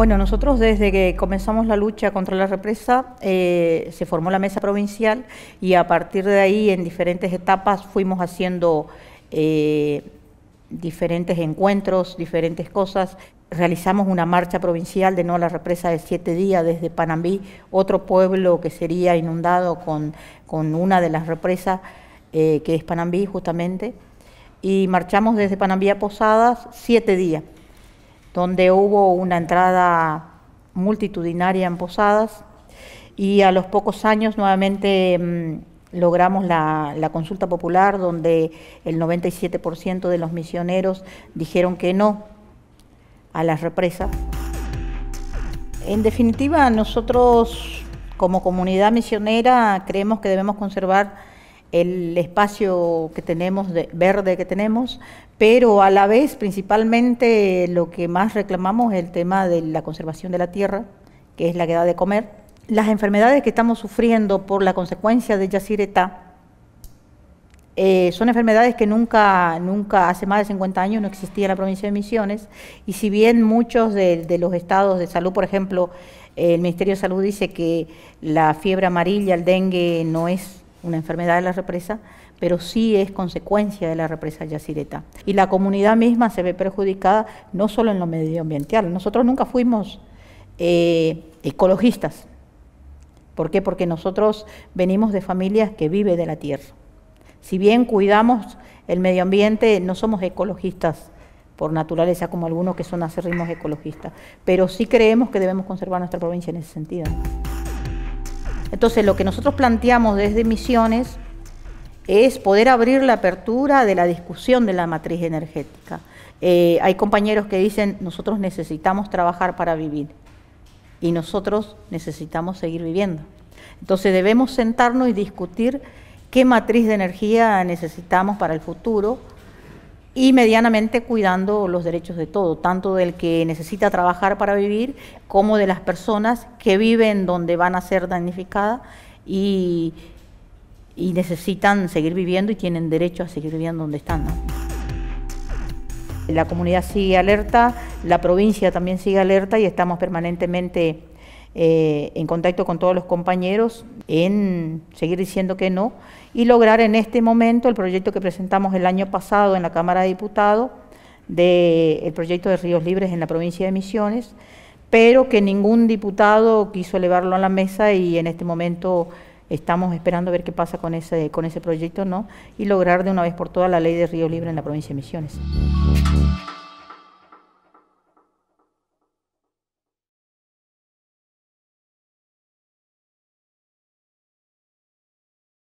Bueno, nosotros desde que comenzamos la lucha contra la represa eh, se formó la mesa provincial y a partir de ahí en diferentes etapas fuimos haciendo eh, diferentes encuentros, diferentes cosas. Realizamos una marcha provincial de no a la represa de siete días desde Panambí, otro pueblo que sería inundado con, una de las represas eh, que es Panambí justamente. Y marchamos desde Panambí a Posadas siete días donde hubo una entrada multitudinaria en Posadas y a los pocos años nuevamente mm, logramos la, la, consulta popular donde el 97% de los misioneros dijeron que no a las represas. En definitiva, nosotros como comunidad misionera creemos que debemos conservar el espacio que tenemos, de, verde que tenemos, pero a la vez principalmente lo que más reclamamos es el tema de la conservación de la tierra, que es la que da de comer. Las enfermedades que estamos sufriendo por la consecuencia de Yacyretá eh, son enfermedades que nunca, nunca, hace más de 50 años no existía en la provincia de Misiones, y si bien muchos de los estados de salud, por ejemplo, el Ministerio de Salud dice que la fiebre amarilla, el dengue, no es una enfermedad de la represa, pero sí es consecuencia de la represa Yacireta. Y la comunidad misma se ve perjudicada no solo en lo medioambiental, nosotros nunca fuimos eh, ecologistas. ¿Por qué? Porque nosotros venimos de familias que viven de la tierra. Si bien cuidamos el medio ambiente, no somos ecologistas por naturaleza, como algunos que son acérrimos ecologistas, pero sí creemos que debemos conservar nuestra provincia en ese sentido. Entonces, lo que nosotros planteamos desde Misiones es poder abrir la apertura de la discusión de la matriz energética. Eh, hay compañeros que dicen, nosotros necesitamos trabajar para vivir y nosotros necesitamos seguir viviendo. Entonces debemos sentarnos y discutir qué matriz de energía necesitamos para el futuro, y medianamente cuidando los derechos de todo, tanto del que necesita trabajar para vivir como de las personas que viven donde van a ser damnificadas y, necesitan seguir viviendo y tienen derecho a seguir viviendo donde están. La comunidad sigue alerta, la provincia también sigue alerta y estamos permanentemente eh, en contacto con todos los compañeros en seguir diciendo que no y lograr en este momento el proyecto que presentamos el año pasado en la Cámara de Diputados del proyecto de Ríos Libres en la provincia de Misiones, pero que ningún diputado quiso elevarlo a la mesa y en este momento estamos esperando a ver qué pasa con ese, con ese proyecto ¿no? y lograr de una vez por todas la ley de Ríos Libres en la provincia de Misiones.